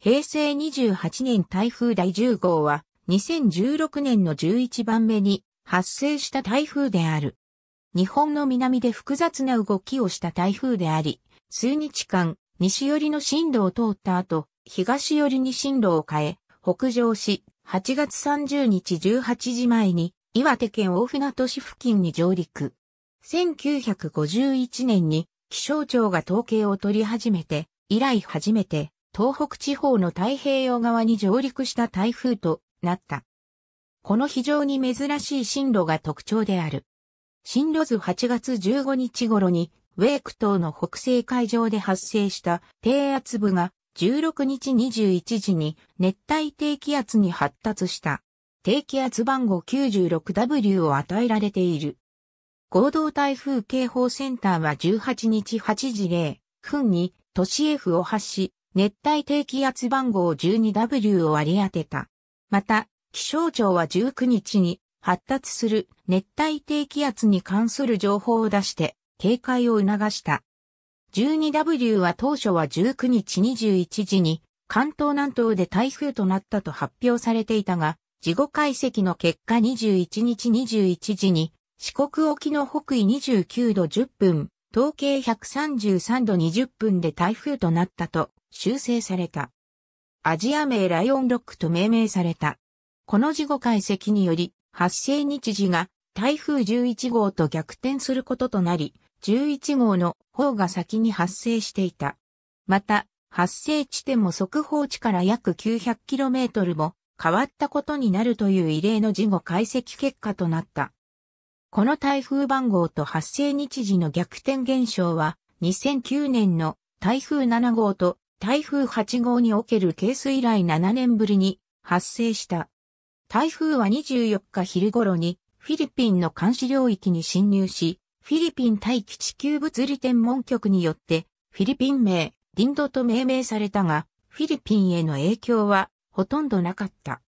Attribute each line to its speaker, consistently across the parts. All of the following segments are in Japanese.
Speaker 1: 平成28年台風第10号は、2016年の11番目に発生した台風である。日本の南で複雑な動きをした台風であり、数日間、西寄りの進路を通った後、東寄りに進路を変え、北上し、8月30日18時前に、岩手県大船渡市付近に上陸。1951年に気象庁が統計を取り始めて、以来初めて東北地方の太平洋側に上陸した台風となった。この非常に珍しい進路が特徴である。進路図8月15日頃に、ウェーク島の北西海上で発生した低圧部が16日21時に熱帯低気圧に発達した。低気圧番号 96W を与えられている。合同台風警報センターは18日8時0分に都市 F を発し、熱帯低気圧番号 12W を割り当てた。また、気象庁は19日に発達する熱帯低気圧に関する情報を出して警戒を促した。12W は当初は19日21時に関東南東で台風となったと発表されていたが、事後解析の結果21日21時に四国沖の北緯29度10分、統計133度20分で台風となったと修正された。アジア名ライオンロックと命名された。この事後解析により、発生日時が台風11号と逆転することとなり、11号の方が先に発生していた。また、発生地点も速報値から約 900km も変わったことになるという異例の事後解析結果となった。この台風番号と発生日時の逆転現象は2009年の台風7号と台風8号におけるケース以来7年ぶりに発生した。台風は24日昼頃にフィリピンの監視領域に侵入し、フィリピン大気地球物理天文局によってフィリピン名、リンドと命名されたが、フィリピンへの影響はほとんどなかった。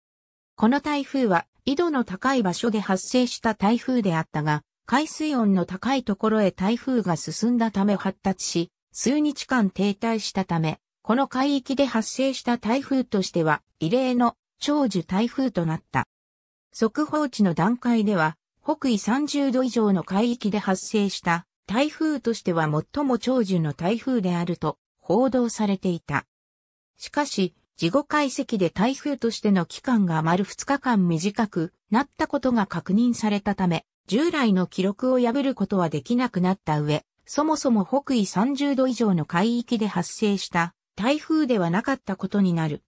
Speaker 1: この台風は緯度の高い場所で発生した台風であったが、海水温の高いところへ台風が進んだため発達し、数日間停滞したため、この海域で発生した台風としては異例の長寿台風となった。速報値の段階では、北緯30度以上の海域で発生した台風としては最も長寿の台風であると報道されていた。しかし、事後解析で台風としての期間が丸2日間短くなったことが確認されたため、従来の記録を破ることはできなくなった上、そもそも北緯30度以上の海域で発生した台風ではなかったことになる。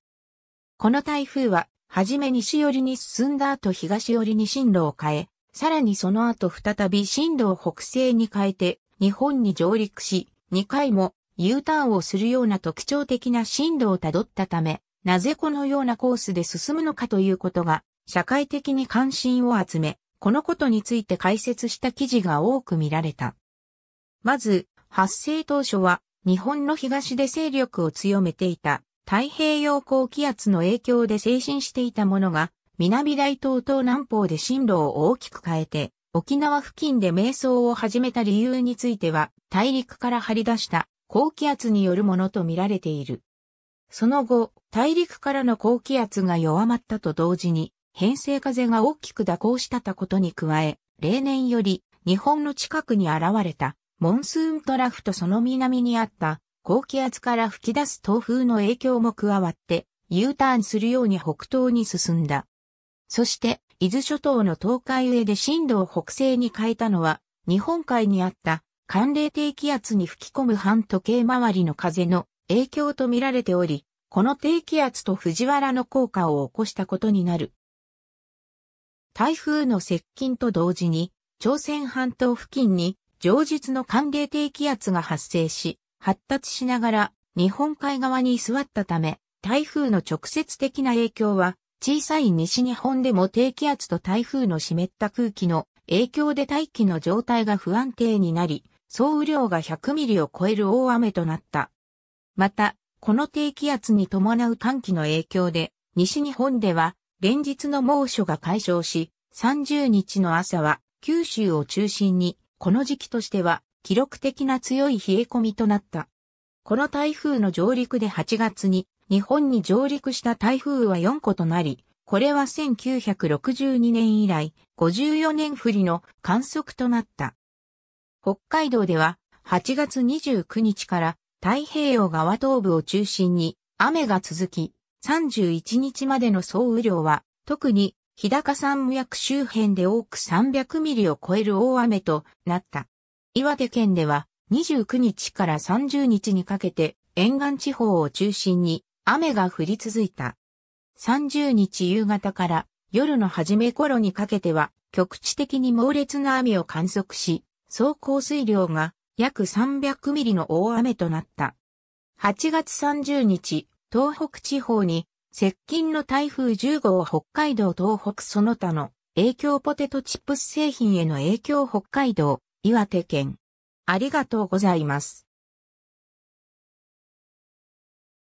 Speaker 1: この台風は、はじめ西寄りに進んだ後東寄りに進路を変え、さらにその後再び進路を北西に変えて、日本に上陸し、2回も U ターンをするような特徴的な進路をたどったため、なぜこのようなコースで進むのかということが、社会的に関心を集め、このことについて解説した記事が多く見られた。まず、発生当初は日本の東で勢力を強めていた太平洋高気圧の影響で精神していたものが、南大東東南方で進路を大きく変えて、沖縄付近で瞑想を始めた理由については、大陸から張り出した高気圧によるものとみられている。その後、大陸からの高気圧が弱まったと同時に、偏西風が大きく蛇行したたことに加え、例年より日本の近くに現れたモンスーントラフとその南にあった高気圧から吹き出す東風の影響も加わって U ターンするように北東に進んだ。そして伊豆諸島の東海上で震度を北西に変えたのは日本海にあった寒冷低気圧に吹き込む半時計回りの風の影響と見られており、この低気圧と藤原の効果を起こしたことになる。台風の接近と同時に、朝鮮半島付近に上述の寒冷低気圧が発生し、発達しながら日本海側に居座ったため、台風の直接的な影響は、小さい西日本でも低気圧と台風の湿った空気の影響で大気の状態が不安定になり、総雨量が100ミリを超える大雨となった。また、この低気圧に伴う寒気の影響で、西日本では連日の猛暑が解消し、30日の朝は九州を中心にこの時期としては記録的な強い冷え込みとなった。この台風の上陸で8月に日本に上陸した台風は4個となり、これは1962年以来54年振りの観測となった。北海道では8月29日から太平洋側東部を中心に雨が続き、31日までの総雨量は特に日高山無役周辺で多く300ミリを超える大雨となった。岩手県では29日から30日にかけて沿岸地方を中心に雨が降り続いた。30日夕方から夜の初め頃にかけては局地的に猛烈な雨を観測し、総降水量が約300ミリの大雨となった。8月30日、東北地方に接近の台風10号北海道東北その他の影響ポテトチップス製品への影響北海道、岩手県。ありがとうございます。